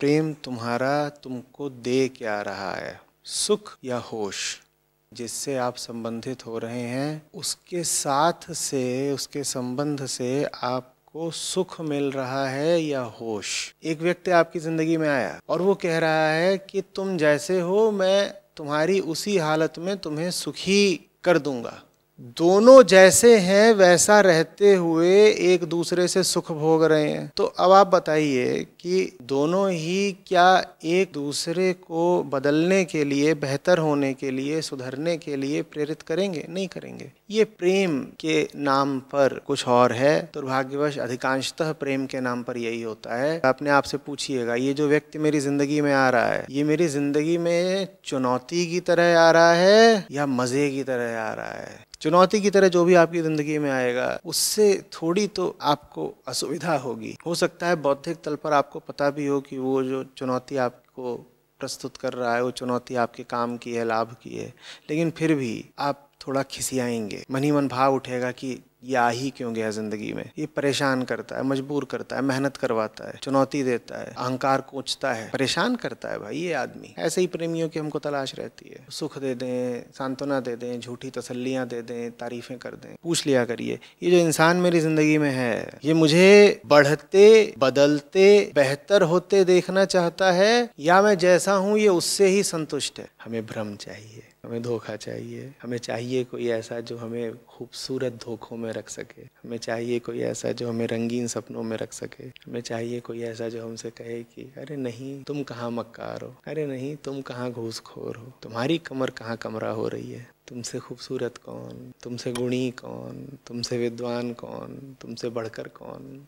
प्रेम तुम्हारा तुमको दे क्या रहा है सुख या होश जिससे आप संबंधित हो रहे हैं उसके साथ से उसके संबंध से आप को सुख मिल रहा है या होश एक व्यक्ति आपकी जिंदगी में आया और वो कह रहा है कि तुम जैसे हो मैं तुम्हारी उसी हालत में तुम्हें सुखी कर दूंगा दोनों जैसे हैं वैसा रहते हुए एक दूसरे से सुख भोग रहे हैं तो अब आप बताइए कि दोनों ही क्या एक दूसरे को बदलने के लिए बेहतर होने के लिए सुधरने के लिए प्रेरित करेंगे नहीं करेंगे ये प्रेम के नाम पर कुछ और है दुर्भाग्यवश अधिकांशतः प्रेम के नाम पर यही होता है अपने आप से पूछिएगा ये जो व्यक्ति मेरी जिंदगी में आ रहा है ये मेरी जिंदगी में चुनौती की तरह आ रहा है या मजे की तरह आ रहा है चुनौती की तरह जो भी आपकी ज़िंदगी में आएगा उससे थोड़ी तो आपको असुविधा होगी हो सकता है बौद्धिक तल पर आपको पता भी हो कि वो जो चुनौती आपको प्रस्तुत कर रहा है वो चुनौती आपके काम की है लाभ की है लेकिन फिर भी आप थोड़ा खिसियाएंगे मन ही मन भाव उठेगा कि ये आ ही क्यों गया ज़िंदगी में ये परेशान करता है मजबूर करता है मेहनत करवाता है चुनौती देता है अहंकार कोचता है परेशान करता है भाई ये आदमी ऐसे ही प्रेमियों की हमको तलाश रहती है सुख दे दें सांत्वना दे दें झूठी तसल्लियां दे दें तारीफ़ें कर दें पूछ लिया करिए ये जो इंसान मेरी ज़िंदगी में है ये मुझे बढ़ते बदलते बेहतर होते देखना चाहता है या मैं जैसा हूँ ये उससे ही संतुष्ट है हमें भ्रम चाहिए हमें धोखा चाहिए हमें चाहिए कोई ऐसा जो हमें खूबसूरत धोखों में रख सके हमें चाहिए कोई ऐसा जो हमें रंगीन सपनों में रख सके हमें चाहिए कोई ऐसा जो हमसे कहे कि अरे नहीं तुम कहाँ मक्कार हो अरे नहीं तुम कहाँ घूसखोर हो तुम्हारी कमर कहाँ कमरा हो रही है तुमसे खूबसूरत कौन तुमसे गुणी कौन तुमसे विद्वान कौन तुमसे बढ़कर कौन